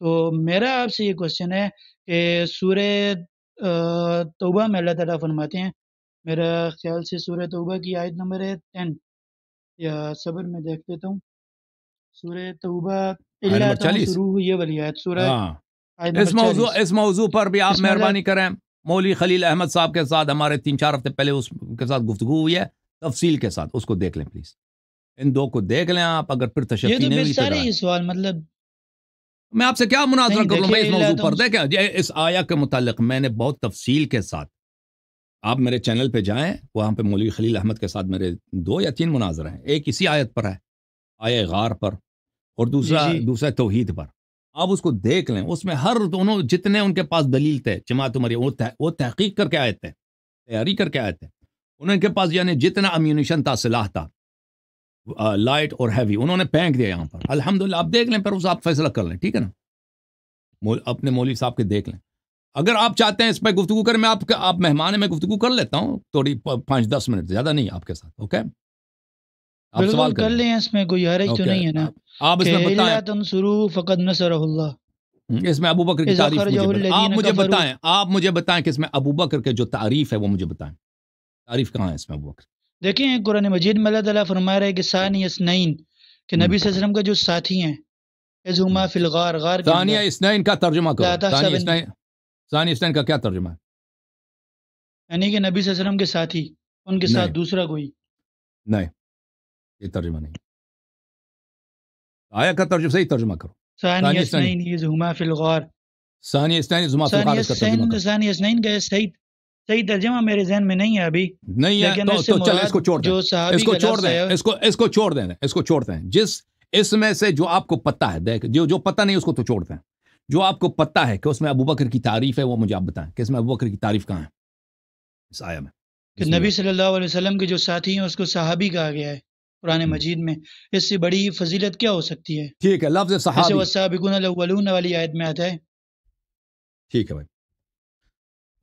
तो मेरा आपसे ये क्वेश्चन है कि सूर तोबा में अल्लाह तला फरमाते हैं मेरा ख्याल से सूर तोबा की आयत नंबर है टेन या सबर में देख लेता हूँ सूर तोबा शुरू हुई है वाली आयत सूर हाँ। इस मौजू इस मौजू पर भी आप मेहरबानी करें मौली खलील अहमद साहब के साथ हमारे तीन चार हफ्ते पहले उसके साथ गुफ्तु हुई है तफसील के साथ उसको देख लें प्लीज़ इन दो को देख लें आप अगर फिर तशक्की तो, तो सारे तो सवाल मतलब मैं आपसे क्या मुनाजरा कर लूँ इस मौजूद पर देखें इस आया के मुतालिक मैंने बहुत तफसील के साथ आप मेरे चैनल पे जाएं वहाँ पे मौलवी खलील अहमद के साथ मेरे दो या तीन मुनाजरे हैं एक इसी आयत पर है आया गार पर और दूसरा दूसरा तोहहीद पर आप उसको देख लें उसमें हर दोनों जितने उनके पास दलील थे जमात उमरी वो तह, वो तहकीक करके आए थे तैयारी करके आए थे उनके पास यानी जितना अम्यूनिशन था सलाह था लाइट और हैवी उन्होंने फेंक दिया यहाँ पर अल्हम्दुलिल्लाह आप देख लें पर उस आप फैसला कर लें ठीक है ना मौल, अपने मौली साहब के देख लें अगर आप चाहते हैं इस पर गुफ्तु करें मैं आपके आप मेहमान में गुफ्तु कर लेता हूँ थोड़ी पाँच दस मिनट ज़्यादा नहीं आपके साथ ओके आप सवाल कर लें इसमें कोई हरज तो नहीं है ना आप इसमें बताएं हम्म, इसमें अबू बकर की तारीफ मुझे आप मुझे बताएं आप मुझे बताएं कि इसमें अबू बकर के जो तारीफ है वो मुझे बताएं तारीफ कहाँ है इसमें अबू बकर देखें कुरान मजीद में अल्लाह ताला फरमा रहे है कि सानिया इसनैन हम्म। के नबी वसल्लम का जो साथी हैं इजुमा हम्म। फिल गार गार सानिया इसनैन का तर्जुमा करो सानिया इसनैन सानिया इसनैन का क्या तर्जुमा है यानी कि नबी वसल्लम के साथी उनके साथ दूसरा कोई नहीं ये तर्जुमा नहीं आया का तर्जुमा सही तर्जुमा करो सानिया इसनैन इजुमा जुमा फिल गार सानिया इसनैन इजुमा फिल गार का तर्जुमा सानिया इसनैन का सही सही तर्जमा मेरे जहन में नहीं है अभी नहीं है तो, तो चल इसको छोड़ दें इसको छोड़ दें इसको इसको छोड़ दें इसको छोड़ते हैं जिस इसमें से जो आपको पता है देख जो जो पता नहीं उसको तो छोड़ते हैं जो आपको पता है कि उसमें अबू बकर की तारीफ है वो मुझे आप बताएं कि इसमें अबू बकर की तारीफ कहाँ है इस आया में नबी सल्लल्लाहु अलैहि वसल्लम के जो साथी हैं उसको सहाबी कहा गया है कुरान हम्म। मजीद में इससे बड़ी फजीलत क्या हो सकती है ठीक है लफ्ज सहाबी वाली आयत में आता है ठीक है भाई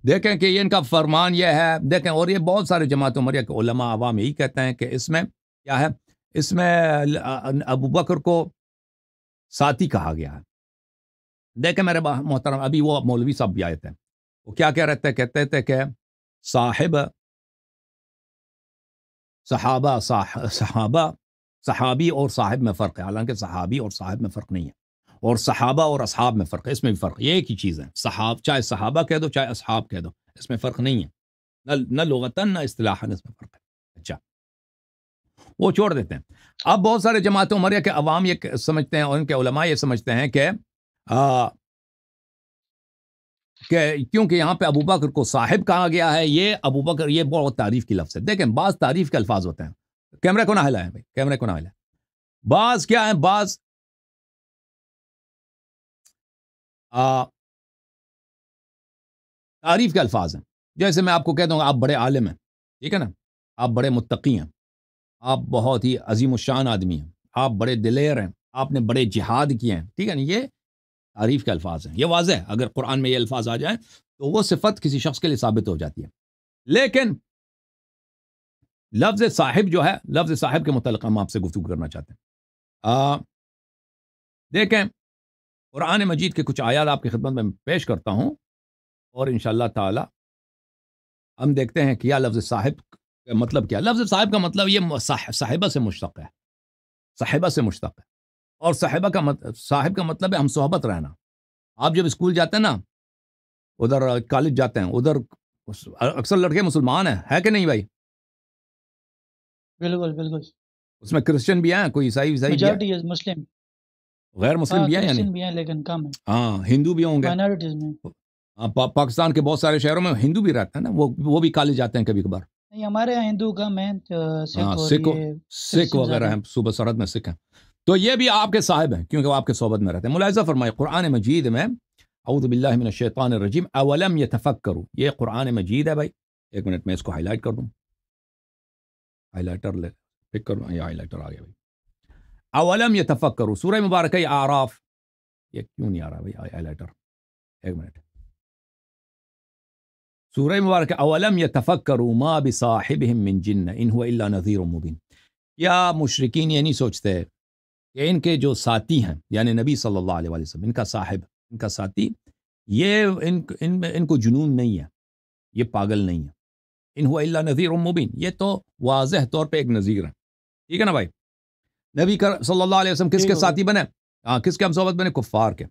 देखें कि इनका फरमान यह है देखें और ये बहुत सारे जमात उमर के उलमा आवाम यही कहते हैं कि इसमें क्या है इसमें अबू बकर को साथी कहा गया है देखें मेरे मोहतरम अभी वो मौलवी साहब भी आए थे वो क्या कह रहे थे कहते थे कि साहिब सहाबा साहबा सहाबी और साहिब में फ़र्क है हालांकि सहाबी और साहिब में फ़र्क नहीं है और सहाबा और असहाब में फ़र्क है इसमें भी फ़र्क ये एक ही चीज़ है सहाब चाहे सहाबा कह दो चाहे असहाब कह दो इसमें फ़र्क नहीं है न न लगता न असलाहन इसमें फ़र्क है अच्छा वो छोड़ देते हैं अब बहुत सारे जमात उमरिया के अवाम ये समझते हैं और इनके उलमा ये समझते हैं कि क्योंकि यहाँ पे अबू बकर को साहिब कहा गया है ये अबू बकर ये बहुत तारीफ की लफ्ज़ है देखें बाज़ तारीफ़ के अल्फाज होते हैं कैमरे को ना हिलाएं भाई कैमरे को ना हिलाएं बाज़ क्या है बाज़ तारीफ़ के अल्फाज हैं जैसे मैं आपको कहता हूँ आप बड़े आलिम हैं ठीक है ना आप बड़े मुतकी हैं आप बहुत ही अजीम शान आदमी हैं आप बड़े दिलेर हैं आपने बड़े जिहाद किए हैं ठीक है ना ये तारीफ़ के अल्फाज हैं ये वाज है अगर कुरान में ये अल्फाज आ जाए तो वो सिफत किसी शख्स के लिए साबित हो जाती है लेकिन लफ्ज़ साहिब जो है लफ्ज़ साहिब के मुतल हम आपसे गुफ्तु करना चाहते हैं आ, देखें कुरान मजीद के कुछ आयात आपकी खिदमत में पेश करता हूँ और इन शाह तम देखते हैं क्या लफ्ज़ साहिब का मतलब क्या लफ्ज़ साहिब का मतलब ये साहिबा से मुश्तक है साहिबा से मुश्तक है और साहिबा का मत साहिब का मतलब है हम सोहबत रहना आप जब स्कूल जाते हैं ना उधर कॉलेज जाते हैं उधर अक्सर लड़के मुसलमान हैं है कि नहीं भाई बिल्कुल बिल्कुल उसमें क्रिश्चियन भी हैं कोई ईसाई ईसाई मुस्लिम गैर मुस्लिम हाँ, भी है यानी भी हैं लेकिन कम है हाँ हिंदू भी होंगे माइनॉरिटीज में आ, हाँ, पा, पाकिस्तान के बहुत सारे शहरों में हिंदू भी रहते हैं ना वो वो भी कॉलेज जाते हैं कभी कभार नहीं हमारे यहाँ हिंदू कम है तो सिख हाँ, सिख वगैरह हैं सुबह सरहद में सिख हैं तो ये भी आपके साहब हैं क्योंकि वो आपके सोबत में रहते हैं मुलायजा फरमाए कुरान मजीद में शैतान रजीम अवलम ये तफक करूँ ये कुरान मजीद है भाई एक मिनट में इसको हाईलाइट कर दूँ हाईलाइटर ले पिक कर लूँ ये हाईलाइटर आ गया भाई अवलम ये तफक्कर सूर मुबारक आराफ ये क्यों नहीं आ रहा भाई आई एक मिनट सूर मुबारक अवलम ये तफक्कर मा बिसाहिब मिन जिन्न इन हुआ नज़ीर मुबिन या मुशरकिन ये नहीं सोचते कि इनके जो साथी हैं यानी नबी सल्ला अलैहि इनका साहिब इनका साथी ये इन इन इनको जुनून नहीं है ये पागल नहीं है इन हुआ नज़ीर मुबिन ये तो वाजह तौर पर एक नज़ीर है ठीक है ना भाई نبی کر صلی اللہ علیہ وسلم کس کے إيه ساتھی بنے ہاں آه، کس کے ہم صحبت بنے کفار کے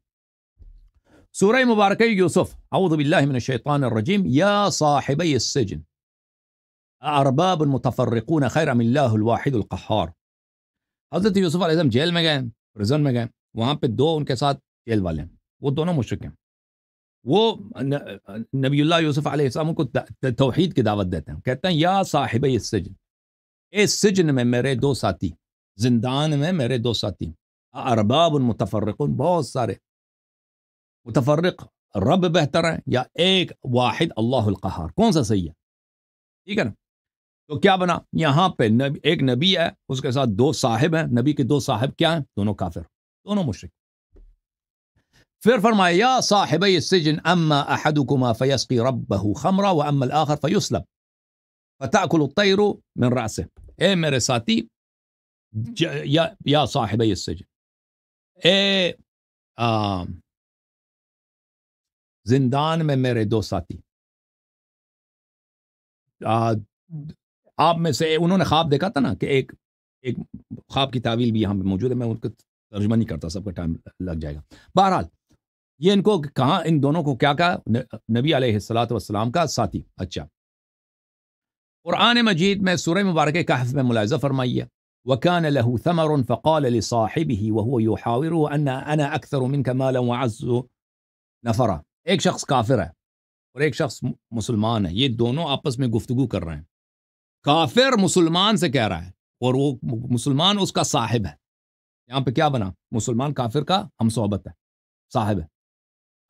سورہ مبارکہ یوسف اعوذ باللہ من الشیطان الرجیم یا صاحبی السجن ارباب متفرقون خیر من اللہ الواحد القحار حضرت یوسف علیہ السلام جیل میں گئے پرزن میں گئے وہاں پہ دو ان کے ساتھ جیل والے ہیں وہ دونوں مشرک ہیں وہ نبی اللہ یوسف علیہ السلام کو توحید کی دعوت دیتے ہیں کہتے ہیں یا صاحب السجن اس سجن میں میرے دو ساتھی زندان میں میرے دو ساتھی ارباب متفرقون بہت سارے متفرق رب بہتر ہے یا ایک واحد اللہ القہار کون سا صحیح ہے ٹھیک ہے نا تو کیا بنا یہاں پہ نبی ایک نبی ہے اس کے ساتھ دو صاحب ہیں نبی کے دو صاحب کیا ہیں دونوں کافر دونوں مشرک پھر فرمایا یا صاحب السجن اما احدكما فيسقي ربه خمرا واما الاخر فيسلب فتاكل الطير من راسه اے إيه میرے ساتھی يا يا صاحبي السجن ए आ, जिंदान में मेरे दो साथी आ, आप में से उन्होंने ख्वाब देखा था ना कि एक एक ख्वाब की तावील भी यहाँ पे मौजूद है मैं उनका तर्जमा नहीं करता सबका टाइम लग जाएगा बहरहाल ये इनको कहा इन दोनों को क्या कहा न, नबी सलाम का साथी अच्छा कुरान मजीद में सूर्य मुबारक कहफ में मुलायजा फरमाइए وكان له ثمر فقال لصاحبه وهو يحاوره أن أنا أكثر منك مالا وعز نفرا هيك شخص كافرة وريك شخص مسلمان هي دونو أبس من گفتگو کر كافر مسلمان سے کہہ رہا ہے اور وہ مسلمان اس کا صاحب ہے يعني یہاں پہ کیا بنا مسلمان کافر کا ہم صحبت ہے صاحب ہے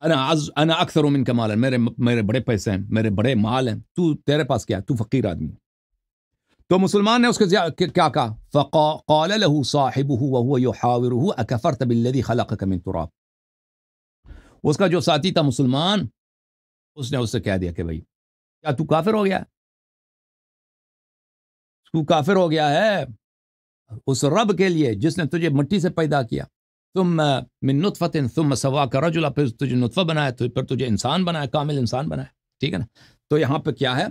انا عز انا اكثر منك مالا میرے میرے بڑے پیسے ہیں میرے بڑے مال ہیں تو تیرے پاس کیا تو فقیر آدمی तो मुसलमान ने उसके क्या कहा लहू साहिब अकफ़र खलक कमिन तुराब उसका जो साथी था मुसलमान उसने उससे कह दिया कि भाई क्या तू काफिर हो गया तू काफिर हो गया है उस रब के लिए जिसने तुझे मिट्टी से पैदा किया तुम मिन नुतफ़त तुम सवा का रजुला फिर तुझे नुतफ़ा बनाया तो फिर तुझे इंसान बनाया कामिल इंसान बनाया ठीक है ना तो यहाँ पर क्या है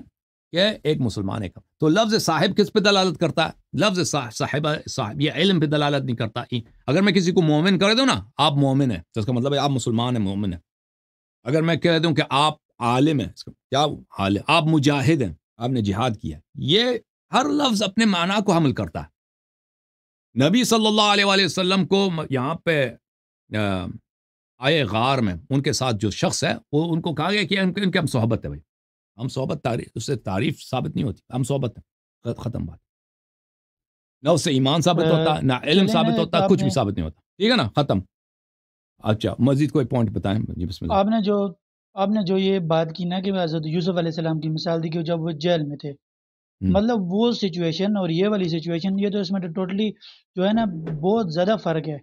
ये एक मुसलमान है तो लफ्ज़ साहिब किस पे दलालत करता है लफ्ज़ साहिब साहिब ये इल्म पे दलालत नहीं करता अगर मैं किसी को मोमिन कर दूँ ना आप मोमिन है तो इसका मतलब है आप मुसलमान हैं मोमिन है अगर मैं कह दूँ कि आप आलिम है क्या आलिम आप मुजाहिद हैं आपने जिहाद किया ये हर लफ्ज़ अपने माना को हमल करता है नबी सल्ला अलैहि को यहाँ पे आए गार में उनके साथ जो शख्स है वो उनको कहा गया कि उनके हम सोहबत है भाई हम सोबत तारीफ उससे तारीफ साबित नहीं होती हम सोबत है ख़त्म बात ना उससे ईमान साबित हाँ, होता ना इलम साबित होता तो कुछ भी साबित नहीं होता ठीक है ना ख़त्म अच्छा मजीद कोई पॉइंट बताएं आपने जो आपने जो ये बात की ना कि हज़रत यूसुफ सलाम की मिसाल दी कि जब वो जेल में थे हम्म। मतलब वो सिचुएशन और ये वाली सिचुएशन ये तो इसमें तो टोटली जो है ना बहुत ज़्यादा फ़र्क है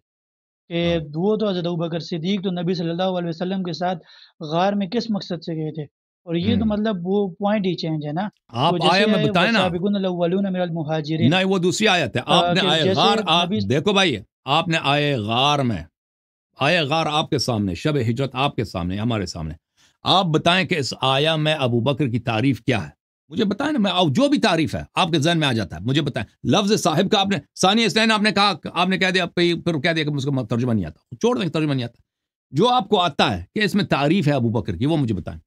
कि हाँ। वो तो हज़रत बकर सिद्दीक तो नबी सल्लल्लाहु अलैहि वसल्लम के साथ गार में किस मकसद से गए थे और ये तो हम्म। मतलब वो पॉइंट ही चेंज है ना आप तो आया मैं बताए ना नहीं वो दूसरी आयत है आपने आए गार आप देखो भाई आपने आए गार में आए गार आपके सामने शब हिजरत आपके सामने हमारे सामने आप बताएं कि इस आया में अबू बकर की तारीफ क्या है मुझे बताएं ना मैं जो भी तारीफ है आपके जहन में आ जाता है मुझे बताएं लफ्ज साहिब का आपने सानी इसनैन आपने कहा आपने कह दिया फिर कह दिया कि मुझको तर्जुमा नहीं आता छोड़ दें तर्जुमा नहीं आता जो आपको आता है कि इसमें तारीफ है अबू बकर की वो मुझे बताएं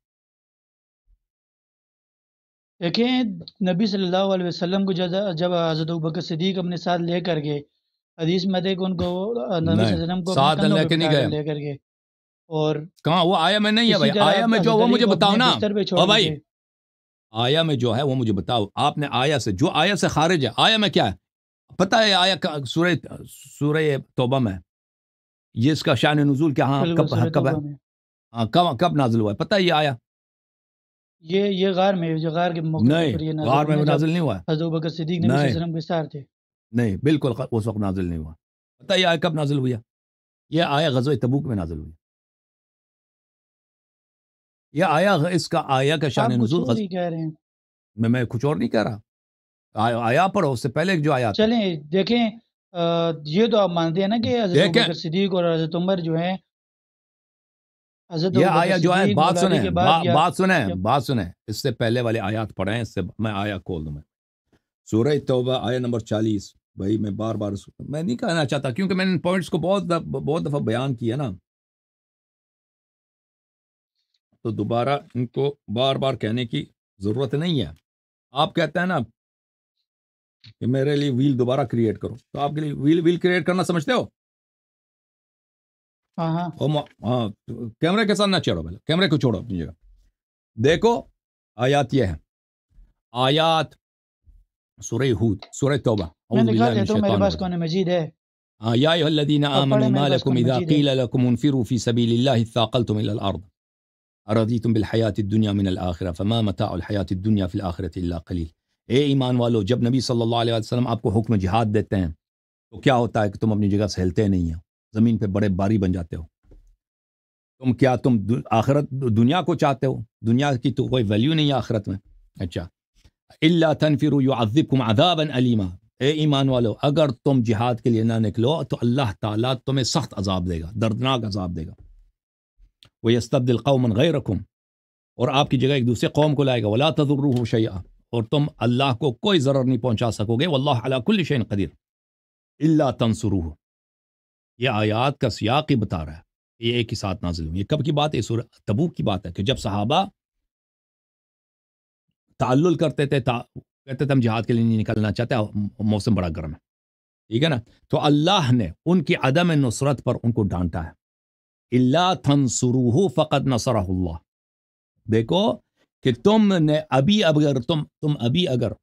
देखें नबी सल्लल्लाहु अलैहि वसल्लम को जब जब हज़रत बकर सिद्दीक अपने साथ लेकर गए हदीस में देखो उनको नबी सल्लल्लाहु अलैहि वसल्लम को साथ लेके नहीं गए लेकर गए और कहाँ वो आया में नहीं है भाई आया में जो वो मुझे बताओ ना ओ भाई आया में जो है वो मुझे बताओ आपने आया से जो आया से खारिज है आया में क्या है पता है आया सूर्य सूर्य तोबा में ये इसका शान नजूल क्या हाँ, हाँ कब कब है हाँ कब कब नाजिल हुआ है पता है ये आया ये ये ग़ार में जो ग़ार के मौके पर ये नहीं गार में वो नाजिल नहीं हुआ हज़रत बकर सिद्दीक नबी नहीं। वसल्लम के साथ थे नहीं बिल्कुल उस वक्त नाजिल नहीं हुआ पता ये कब नाजिल हुई है आया गजब तबूक में नाजिल हुई यह आया इसका आया का शान आप कुछ और कह रहे हैं मैं मैं कुछ और नहीं कह रहा आया, आया पढ़ो उससे पहले जो आया चलें देखें अ, ये तो आप मानते हैं ना कि हज़रत बकर सिद्दीक और हज़रत उमर जो हैं ये आया जो है बात सुने बात सुने बात सुने इससे पहले वाले आयात पढ़े इससे मैं आया खोल दूँ मैं सूरह तोबा आया नंबर चालीस भाई मैं बार बार मैं नहीं कहना चाहता क्योंकि मैंने पॉइंट्स को बहुत बहुत दफ़ा बयान किया ना तो दोबारा इनको बार बार कहने की ज़रूरत नहीं है आप कहते हैं ना कि मेरे लिए व्हील दोबारा क्रिएट करो तो आपके लिए व्हील व्हील क्रिएट करना समझते हो और कैमरे के साथ ना छेड़ो पहले कैमरे को छोड़ो अपनी जगह देखो आयात यह है आयात सुरह हूद सुरह तौबा या अय्युहल्लज़ीना आमनू मा लकुम इज़ा क़ीला लकुम उनफिरू फ़ी सबीलिल्लाहि इस्ताक़लतुम इलल अर्ज़ अरदीतुम बिल हयातिद दुनिया मिनल आखिरह फमा मताउल हयातिद दुनिया फिल आखिरति इल्ला कलील ए ईमान वालो जब नबी सल्लल्लाहु अलैहि वसल्लम आपको हुक्म जिहाद देते हैं तो क्या होता है कि तुम अपनी जगह से हिलते नहीं हो ज़मीन पे बड़े बारी बन जाते हो तुम क्या तुम आखरत दुनिया को चाहते हो दुनिया की तो कोई वैल्यू नहीं है आखरत में अच्छा अल्ला तनफिर युआज़िबकुम अदाबन अलीमा ए ईमान वालो अगर तुम जिहाद के लिए ना निकलो तो अल्लाह ताला तुम्हें सख्त अजाब देगा दर्दनाक अजाब देगा वो यस्तबदिल कौमन गैर रखुम और आपकी जगह एक दूसरे कौम को लाएगा वला तजुर्रू शैया और तुम अल्लाह को कोई ज़र नहीं पहुँचा सकोगे वल्ला अला कुल शैन कदीर अल्ला तनसरू ये आयात का सियाक ही बता रहा है ये एक ही साथ नाजिल हुई कब की बात है सुर तबू की बात है कि जब सहाबा ताल्लुल करते थे ता, कहते थे हम जिहाद के लिए नहीं निकलना चाहते मौसम बड़ा गर्म है ठीक है ना तो अल्लाह ने उनकी अदम नुसरत पर उनको डांटा है इल्ला सुरूह फ़कत नसर देखो कि तुमने अभी अगर तुम तुम अभी अगर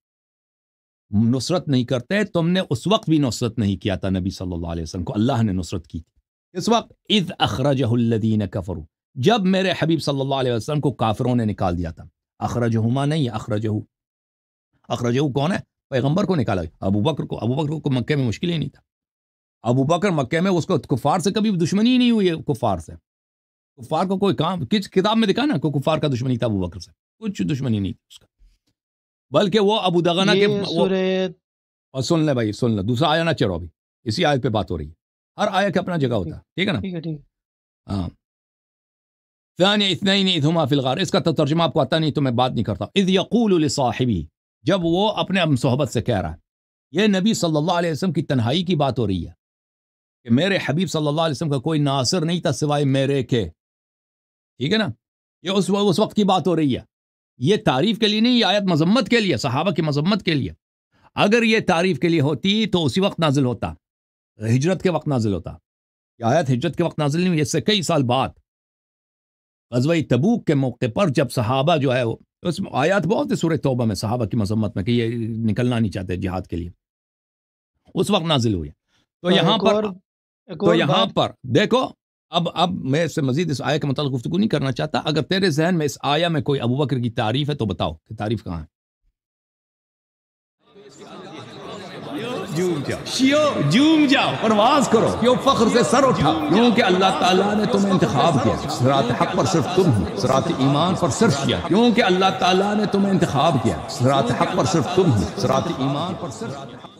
नुसरत नहीं करते तुमने उस वक्त भी नुसरत नहीं किया था नबी सल्लल्लाहु अलैहि वसल्लम को अल्लाह ने नुसरत की थी इस वक्त इज़ अखरजहल्लदीन कफरू जब मेरे हबीब सल्लल्लाहु अलैहि वसल्लम को काफरों ने निकाल दिया था हुमा नहीं अखरजहू अखरजहू कौन है पैगम्बर को निकाला अबू बकर को अबू बकर को मक्के में मुश्किल ही नहीं था अबू बकर मक्के में उसको कुफार से कभी दुश्मनी नहीं हुई है कुफार से कुफार को कोई काम किस किताब में दिखा ना को कुफार का दुश्मनी था अबू बकर से कुछ दुश्मनी नहीं थी उसका बल्कि वो अबू दगाना के और सुन ले भाई सुन ले दूसरा आया ना चेरो अभी इसी आयत पे बात हो रही है हर आयत अपना जगह होता है ठीक है ना ठीक है ठीक हाँ इतना ही नहीं इसका तो तर्जमा आपको आता नहीं तो मैं बात नहीं करता इस यकूल साहिबी जब वो अपने हम सोहबत से कह रहा है यह नबी सल्लल्लाहु अलैहि वसल्लम की तन्हाई की बात हो रही है कि मेरे हबीब सल्लल्लाहु अलैहि वसल्लम का कोई नासिर नहीं था सिवाय मेरे के ठीक है ना ये उस वक्त की बात हो रही है ये तारीफ के लिए नहीं ये आयत मजम्मत के लिए सहाबा की मजम्मत के लिए अगर ये तारीफ के लिए होती तो उसी वक्त नाजिल होता हिजरत के वक्त नाजिल होता यह आयत हिजरत के वक्त नाजिल नहीं हुई इससे कई साल बाद गजब तबूक के मौके पर जब सहाबा जो है वो उस आयात बहुत ही सूर्य तोबा में सहाबा की मजम्मत में कि ये निकलना नहीं चाहते जिहाद के लिए उस वक्त नाजिल हुई तो यहाँ पर तो यहाँ पर देखो अब अब मैं इससे मजीद इस आया के मतलब गुफ्तु नहीं करना चाहता अगर तेरे जहन में इस आया में कोई अबू बकर की तारीफ है तो बताओ कि तारीफ कहाँ है ईमान पर सिर्फ किया क्योंकि अल्लाह तुम्हें इंतखाब पर सिर्फ तुम